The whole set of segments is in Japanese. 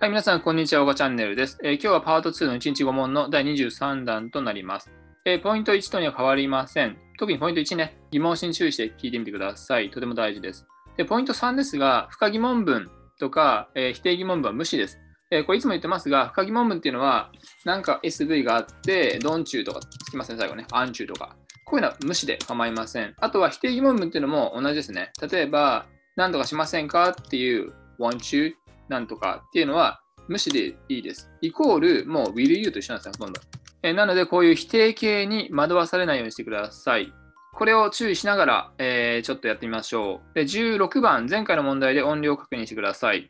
はい、皆さん、こんにちは。おガチャンネルです、えー、今日はパート2の1日5問の第23弾となります。えー、ポイント1とには変わりません。特にポイント1ね、疑問詞に注意して聞いてみてください。とても大事です。でポイント3ですが、不可疑問文とか、えー、否定疑問文は無視です。えこれいつも言ってますが、不可疑問文っていうのは、なんか SV があって、ドンうとかつきません、ね、最後ね。アン中とか。こういうのは無視で構いません。あとは否定疑問文っていうのも同じですね。例えば、何とかしませんかっていう、want you なんとかっていうのは無視でいいです。イコール、もう will you と一緒なんですよ、ほとんど。えなので、こういう否定形に惑わされないようにしてください。これを注意しながら、えー、ちょっとやってみましょう。で16番、前回の問題で音量を確認してください。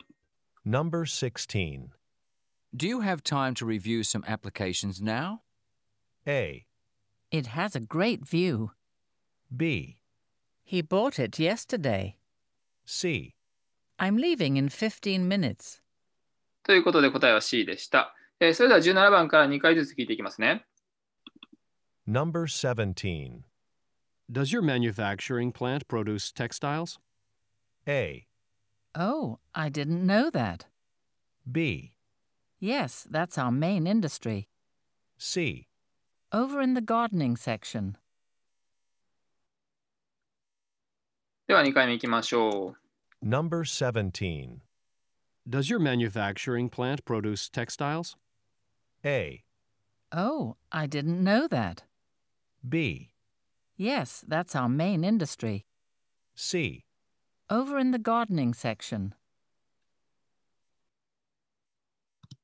Number 16 Do you have time to review some applications now? A. It has a great view. B. He bought it yesterday. C. I'm leaving in 15 minutes. ということで答えは C でした。えー、それでは17番から2回ずつ聞いていきますね。Number 17 Does your manufacturing plant produce textiles? A. Oh, I didn't know that. B. Yes, that's our main industry. C. Over in the gardening section. では2回目いきましょう。Number 17. Does your manufacturing plant produce textiles? A. Oh, I didn't know that. B. Yes, that's our main industry. C. Over in the gardening section.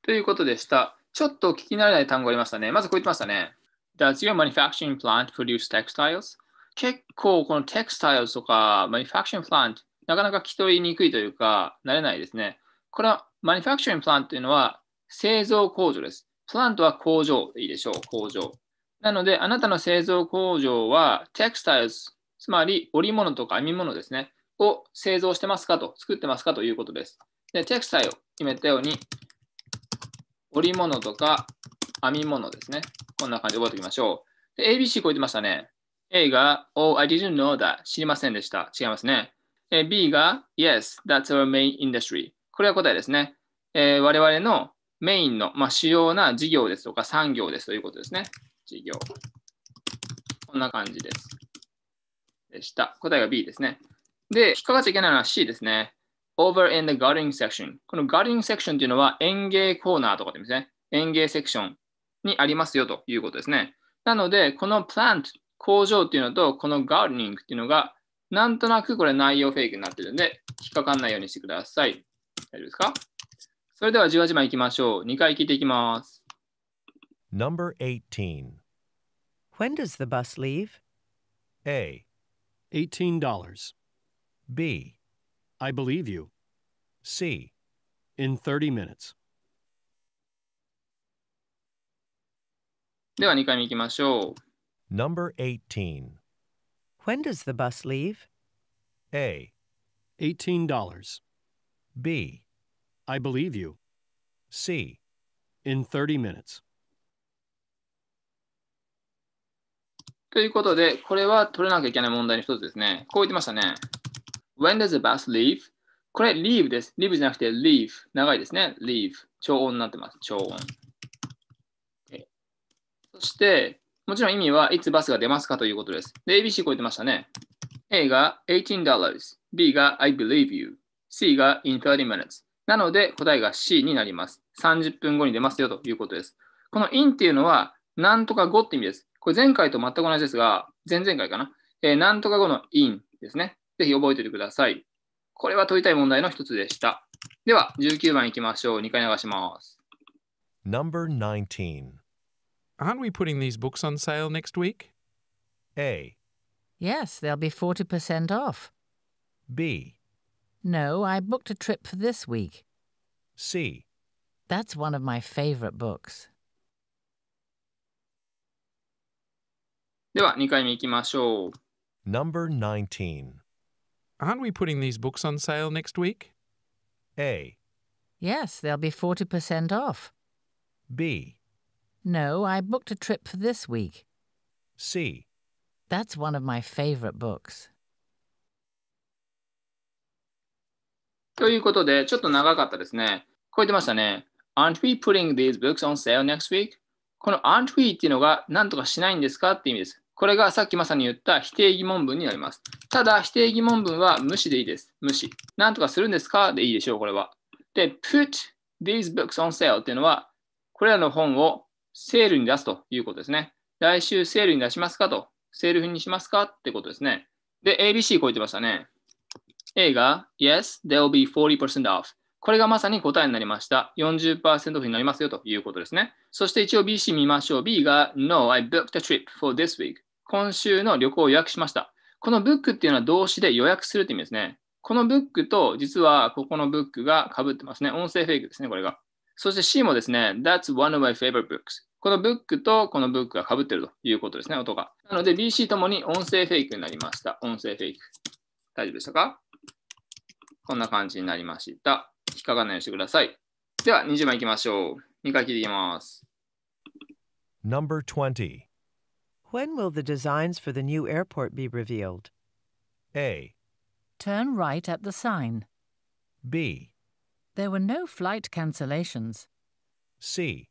ということでした。ちょっと聞き慣れない単語ありましたね。まずこう言ってましたね。Does your manufacturing plant produce textiles? 結構この textiles とか manufacturing plant なかなか聞き取りにくいというか、慣れないですね。これは、マニファクチャリングプランというのは製造工場です。プラントは工場でいいでしょう、工場。なので、あなたの製造工場は、テクスタイルズ、つまり織物とか編み物ですね、を製造してますかと、作ってますかということです。で、テクスタイル、決めたように、織物とか編み物ですね。こんな感じで覚えておきましょう。で、ABC 超えてましたね。A が、Oh, I didn't know that. 知りませんでした。違いますね。え B が Yes, that's our main industry。これは答えですね。えー、我々のメインの、まあ、主要な事業ですとか産業ですということですね。事業。こんな感じです。でした。答えが B ですね。で、引っかかっちゃいけないのは C ですね。over in the gardening section。この gardening section というのは園芸コーナーとかですね。園芸セクションにありますよということですね。なので、この plant 工場っていうのと、この gardening っていうのがなんとなくこれ内容フェイクになってるんで、引っかかんないようにしてください。大丈夫ですかそれではじわじわいきましょう。2回聞いていきます。Number 18 When does the bus leave? A. $18. B. I believe you. C. In 30 minutes. では2回目いきましょう。Number 18 When does the bus leave? A. $18. B. I believe you. C. In 30 minutes. ということで、これは取れなきゃいけない問題の一つですね。こう言ってましたね。When does the bus leave? これ、leave です。leave じゃなくてもちろん意味はいつバスが出ますかということです。で、ABC 超えてましたね。A が18 B が I believe you。C が in 30 minutes。なので答えが C になります。30分後に出ますよということです。この in っていうのは、なんとか5って意味です。これ前回と全く同じですが、前々回かな。えー、なんとか5の in ですね。ぜひ覚えておいてください。これは問いたい問題の一つでした。では、19番いきましょう。2回流します。Number 19 Aren't we putting these books on sale next week? A. Yes, they'll be 40% off. B. No, I booked a trip for this week. C. That's one of my favourite books. Number 19. Aren't we putting these books on sale next week? A. Yes, they'll be 40% off. B. No, I booked a trip for this week. C. That's one of my favorite books. ということで、ちょっと長かったですね。こう言ってましたね。Aren't we putting these books on sale next week? この aren't we っていうのが何とかしないんですかって意味です。これがさっきまさに言った否定疑問文になります。ただ、否定疑問文は無視でいいです。無視。何とかするんですかでいいでしょう、これは。で、put these books on sale っていうのは、これらの本をセールに出すということですね。来週セールに出しますかと、セールにしますかってことですね。で、ABC 超えてましたね。A が Yes, there'll w i be 40% off。これがまさに答えになりました。40%オフになりますよということですね。そして一応 BC 見ましょう。B が No, I booked a trip for this week。今週の旅行を予約しました。このブックっていうのは動詞で予約するって意味ですね。このブックと実はここのブックがかぶってますね。音声フェイクですね、これが。そして C もですね、That's one of my favorite books。このブックとこのブックが被ってるということですね、音が。なので BC ともに音声フェイクになりました。音声フェイク。大丈夫でしたかこんな感じになりました。引っかかないようにしてください。では20枚いきましょう。2回聞いいきます。Number 20 When will the designs for the new airport be revealed? A. Turn right at the sign. B. There were no flight cancellations. C.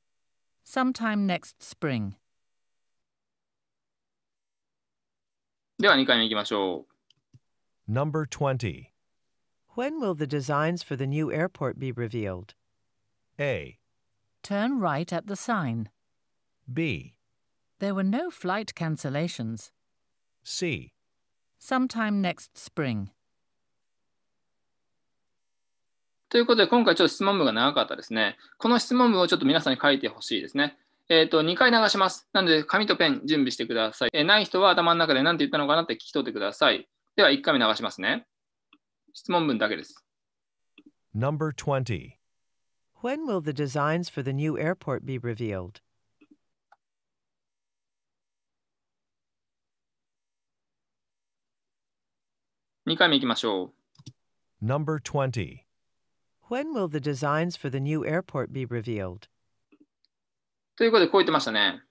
sometime next spring. Number 20. When will the designs for the new airport be revealed? A. Turn right at the sign. B. There were no flight cancellations. C. Sometime next spring. ということで、今回ちょっと質問文が長かったですね。この質問文をちょっと皆さんに書いてほしいですね。えっ、ー、と、2回流します。なので、紙とペン準備してください。えー、ない人は頭の中で何て言ったのかなって聞き取ってください。では、1回目流しますね。質問文だけです。Number 20 When will the designs for the new airport be revealed? Number 20 When will the designs for the new airport be revealed? ということで、こう言ってましたね。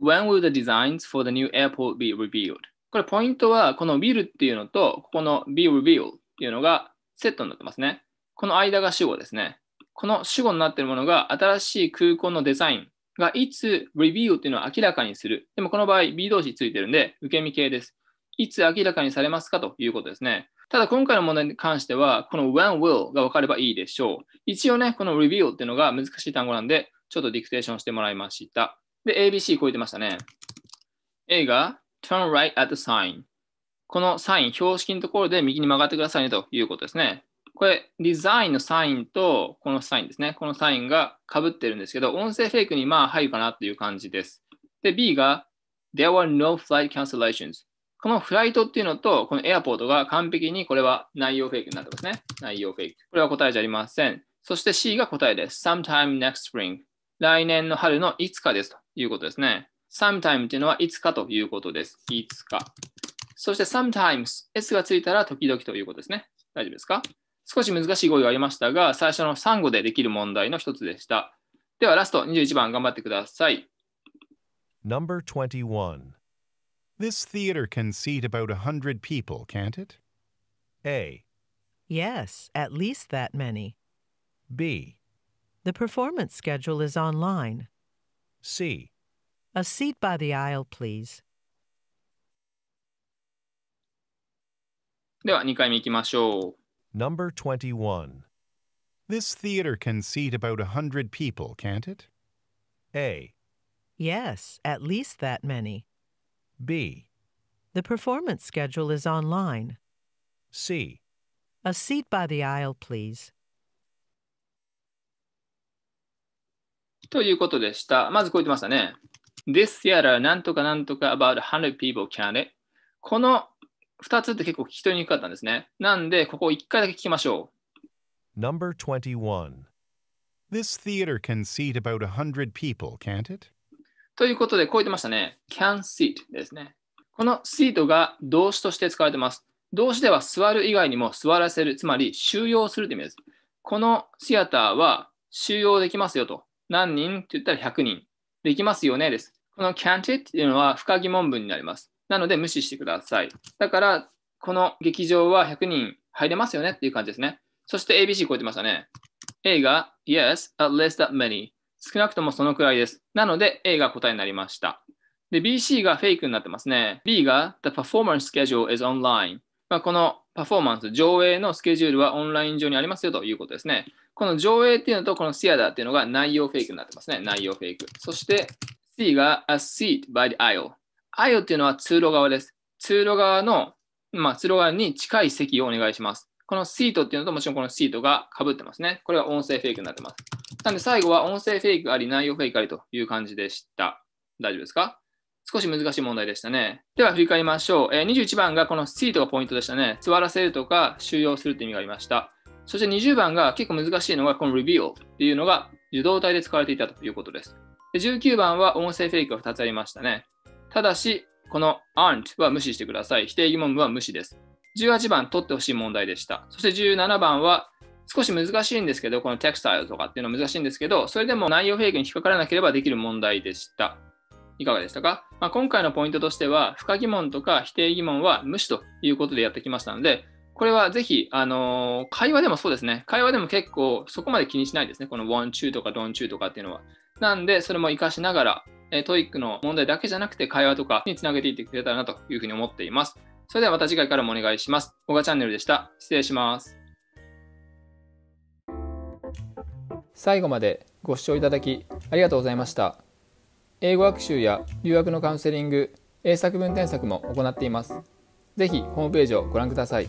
When will the designs for the new airport be revealed? これ、ポイントは、この will っていうのと、ここの be revealed っていうのがセットになってますね。この間が主語ですね。この主語になっているものが、新しい空港のデザインがいつ reveal っていうのを明らかにする。でも、この場合、be 動詞ついてるんで、受け身形です。いつ明らかにされますかということですね。ただ今回の問題に関しては、この when will が分かればいいでしょう。一応ね、この reveal っていうのが難しい単語なんで、ちょっとディクテーションしてもらいました。で、ABC こう言ってましたね。A が turn right at the sign。このサイン、標識のところで右に曲がってくださいねということですね。これ、デザインのサインと、このサインですね。このサインが被ってるんですけど、音声フェイクにまあ入るかなっていう感じです。で、B が There were no flight cancellations. このフライトっていうのと、このエアポートが完璧にこれは内容フェイクになってますね。内容フェイク。これは答えじゃありません。そして C が答えです。sometime next spring。来年の春のいつかですということですね。sometime っていうのはいつかということです。いつか。そして sometimes。S がついたら時々ということですね。大丈夫ですか少し難しい語彙がありましたが、最初の3語でできる問題の一つでした。ではラスト21番頑張ってください。Number 21 This theater can seat about a hundred people, can't it? A. Yes, at least that many. B. The performance schedule is online. C. A seat by the aisle, please. Number 21. This theater can seat about a hundred people, can't it? A. Yes, at least that many. B. The performance schedule is online. C. A seat by the aisle, please. ということでした。まずこう言ってましたね。This year なんとかなんとか about 100 people can it. この2つって結構聞き取りにくかったんですね。なんで、ここ1回だけ聞きましょう。Number 21 This theater can seat about 100 people, can't it? ということで、こう言ってましたね。can seat ですね。この seat が動詞として使われてます。動詞では座る以外にも座らせる、つまり収容するという意味です。このシアターは収容できますよと。何人って言ったら100人。できますよねです。この can't it っていうのは不可疑問文になります。なので無視してください。だから、この劇場は100人入れますよねっていう感じですね。そして ABC 超えてましたね。A が Yes, at least that many. 少なくともそのくらいです。なので A が答えになりました。で、BC がフェイクになってますね。B が The performance schedule is online。まあ、このパフォーマンス、上映のスケジュールはオンライン上にありますよということですね。この上映っていうのと、このシアダーっていうのが内容フェイクになってますね。内容フェイク。そして C が a seat by the aisle。aisle っていうのは通路側です。通路側の、まあ、通路側に近い席をお願いします。このシートっていうのと、もちろんこのシートが被ってますね。これは音声フェイクになってます。なんで最後は音声フェイクあり、内容フェイクありという感じでした。大丈夫ですか少し難しい問題でしたね。では振り返りましょう。えー、21番がこのシートがポイントでしたね。座らせるとか収容するという意味がありました。そして20番が結構難しいのがこの reveal っていうのが受動体で使われていたということです。で19番は音声フェイクが2つありましたね。ただし、この aren't は無視してください。否定疑問文は無視です。18番、取ってほしい問題でした。そして17番は少し難しいんですけど、このテクスタイルとかっていうのは難しいんですけど、それでも内容平ェに引っかからなければできる問題でした。いかがでしたか、まあ、今回のポイントとしては、不可疑問とか否定疑問は無視ということでやってきましたので、これはぜひ、あのー、会話でもそうですね。会話でも結構そこまで気にしないですね。この want to とか don't to とかっていうのは。なんで、それも活かしながら、えトイックの問題だけじゃなくて会話とかにつなげていってくれたらなというふうに思っています。それではまた次回からもお願いします。小川チャンネルでした。失礼します。最後までご視聴いただきありがとうございました。英語学習や留学のカウンセリング、英作文添削も行っています。是非ホームページをご覧ください。